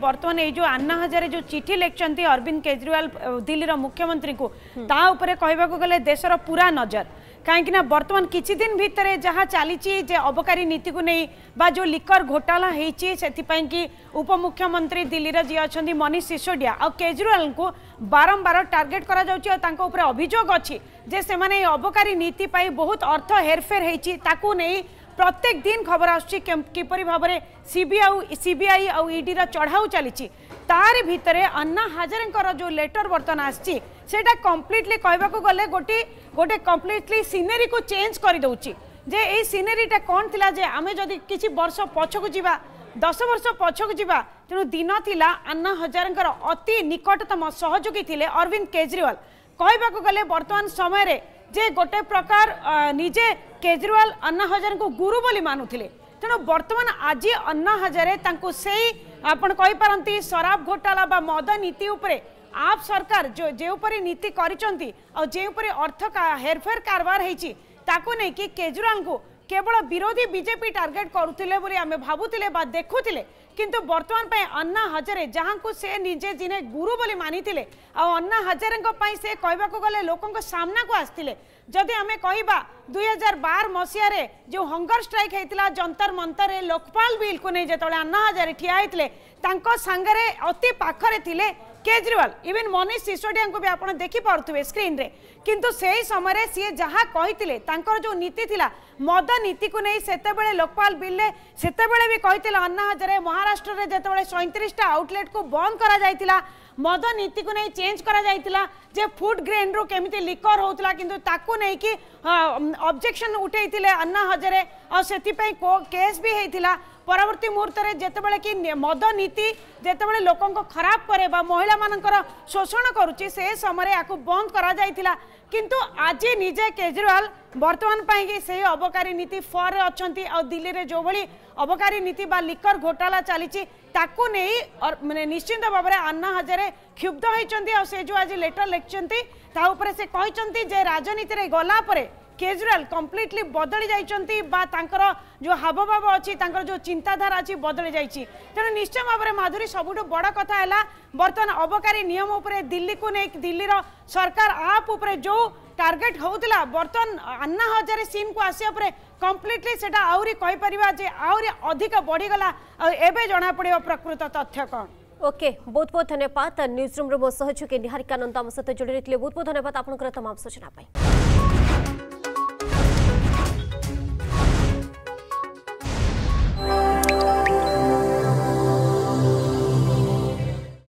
ବର୍ତ୍ତମାନ ଏଇ ଯେଉଁ ଆନ୍ନା ହଜାରେ ଯେଉଁ ଚିଠି ଲେଖିଛନ୍ତି ଅରବିନ୍ଦ କେଜରିୱାଲ ଦିଲ୍ଲୀର ମୁଖ୍ୟମନ୍ତ୍ରୀଙ୍କୁ ତା ଉପରେ କହିବାକୁ ଗଲେ ଦେଶର ପୁରା ନଜର କାହିଁକିନା ବର୍ତ୍ତମାନ କିଛି ଦିନ ଭିତରେ ଯାହା ଚାଲିଛି ଯେ ଅବକାରୀ ନୀତିକୁ ନେଇ ବା ଯେଉଁ ଲିକର ଘୋଟାଲା ହେଇଛି ସେଥିପାଇଁକି ଉପମୁଖ୍ୟମନ୍ତ୍ରୀ ଦିଲ୍ଲୀର ଯିଏ ଅଛନ୍ତି ମନୀଷ ସିସୋଡିଆ ଆଉ କେଜରିୱାଲଙ୍କୁ ବାରମ୍ବାର ଟାର୍ଗେଟ୍ କରାଯାଉଛି ଆଉ ତାଙ୍କ ଉପରେ ଅଭିଯୋଗ ଅଛି ଯେ ସେମାନେ ଏଇ ଅବକାରୀ ନୀତି ପାଇଁ ବହୁତ ଅର୍ଥ ହେରଫେର ହେଇଛି ତାକୁ ନେଇ প্রত্যেক দিন খবর আসছে কিপর ভাবে সিবিআই সিবিআই আডির চড়াও চালছে তার ভিতরে অন্না হাজারেঙ্কর যে লেটর বর্তমান আসছে সেটা কমপ্লিটলি কহবাকু গলে গোটি গোটে কমপ্লিটলি সিনেরি কু চেঞ্জ করে দেউছি যে এই সিনেরিটা কোণ লা যে আমি যদি কিছু বর্ষ পছকু যা দশ বর্ষ পছকু যা তেমন দিন লা আন্না হাজারেঙ্কর অতি নিকটতম সহযোগী লে অরবিন্দ কেজরিওয়াল কহবাকু গলে বর্তমান সময়ের যে গোটে প্রকার নিজে केजरीवाल अन्ना हजारेଙ୍କୁ ଗୁରୁ ବୋଲି ମାନୁଥିଲେ ତେଣୁ ବର୍ତ୍ତମାନ ଆଜି ଅନ୍ନା ହଜାରେ ତାଙ୍କୁ ସେଇ ଆପଣ କହିପାରନ୍ତି ଶରାବ ଘୋଟାଲା ବା ମଦ ନୀତି ଉପରେ ଆପ ସରକାର ଯେଉଁପରି ନୀତି କରିଛନ୍ତି ଆଉ ଯେଉଁପରି ଅର୍ଥ ହେରଫେର କାରବାର ହେଇଛି ତାକୁ ନେଇକି କେଜରିୱାଲଙ୍କୁ କେବଳ ବିରୋଧୀ ବିଜେପି ଟାର୍ଗେଟ କରୁଥିଲେ ବୋଲି ଆମେ ଭାବୁଥିଲେ ବା ଦେଖୁଥିଲେ किंतु बर्तमान पर अन्ना हजारे जहाँ से निजे दिने गुरु बोली मानी आन्ना हजारे से कहवाक गले लोकों सामना को आसते जदि आम कह दुई हजार बार मसीह जो हंगर स्ट्राइक होता जंतर मंतर लोकपाल बिल को नहीं जो अन्ना हजारे ठिया होते अति पाखे केजरीवाल इवन मनीष सिसोदिया को भी आप देखी पारे स्क्रीन रे किंतु से समय सी जहाँ कही जो नीति थिला मद नीति को नहीं सेत लोकपाल बिल्ले से भी कही अन्ना हजार महाराष्ट्र में जिते सैंतीसटा आउटलेट को बंद कर मद नीति को नहीं चेंज कर फुड ग्रेन रु केमी लिकर होता कि नहीं ऑब्जेक्शन उठे अन्ना हजारे और से केस भी होता ପରବର୍ତ୍ତୀ ମୁହୂର୍ତ୍ତରେ ଯେତେବେଳେ କି ମଦ ନୀତି ଯେତେବେଳେ ଲୋକଙ୍କ ଖରାପ କରେ ବା ମହିଳାମାନଙ୍କର ଶୋଷଣ କରୁଛି ସେ ସମୟରେ ୟାକୁ ବନ୍ଦ କରାଯାଇଥିଲା କିନ୍ତୁ ଆଜି ନିଜେ କେଜରିୱାଲ ବର୍ତ୍ତମାନ ପାଇଁକି ସେହି ଅବକାରୀ ନୀତି ଫର୍ରେ ଅଛନ୍ତି ଆଉ ଦିଲ୍ଲୀରେ ଯେଉଁଭଳି ଅବକାରୀ ନୀତି ବା ଲିକର ଘୋଟାଲା ଚାଲିଛି ତାକୁ ନେଇ ମାନେ ନିଶ୍ଚିନ୍ତ ଭାବରେ ଆନ୍ନା ହଜାରେ କ୍ଷୁବ୍ଧ ହୋଇଛନ୍ତି ଆଉ ସେ ଯେଉଁ ଆଜି ଲେଟର ଲେଖିଛନ୍ତି ତା ଉପରେ ସେ କହିଛନ୍ତି ଯେ ରାଜନୀତିରେ ଗଲା ପରେ কেজরিওয়াল কমপ্লিটলি বদলি যাই বা তাঁর যে হাবভাব অঙ্কর যে চিন্তাধারা অ বদলি যাই তেমন নিশ্চয় ভাবে মাধুরী সবুঠু বড় কথা হল বর্তমান অবকারী নিয়ম উপরে দিল্লী কু নেই দিল্লীর সরকার আপ উপরে যে টার্গেট হোলা বর্তমান আন্না হজারে সিম কু আসিয়া পরে কমপ্লিটলি সেটা আহরি কইপারিবা যে আহরি অধিক বড়িগলা এবে জনা পড়িব প্রকৃত তথ্য কোন ওকে বহুত বহুত ধন্যবাদ নিউজ রুম্র মো সহযোগী নিহারিকা নন্দ আমার সহ যোড়ি রয়েছে বহুত বহুত ধন্যবাদ আপনার তমাম সূচনা পাই